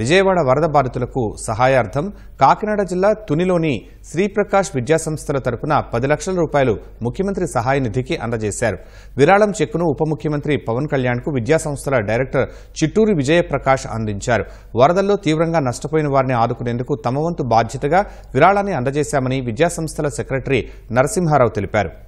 విజయవాడ వరద బాధితులకు సహాయార్థం కాకినాడ జిల్లా తునిలోని శ్రీప్రకాష్ విద్యాసంస్థల తరపున పది లక్షల రూపాయలు ముఖ్యమంత్రి సహాయ నిధికి అందజేశారు విరాళం చెక్కును ఉప ముఖ్యమంత్రి పవన్ కళ్యాణ్కు విద్యాసంస్థల డైరెక్టర్ చిట్టూరి విజయప్రకాష్ అందించారు వరదల్లో తీవ్రంగా నష్టపోయిన వారిని ఆదుకునేందుకు తమ వంతు బాధ్యతగా విరాళాన్ని అందజేశామని విద్యాసంస్థల సెక్రటరీ నరసింహారావు తెలిపారు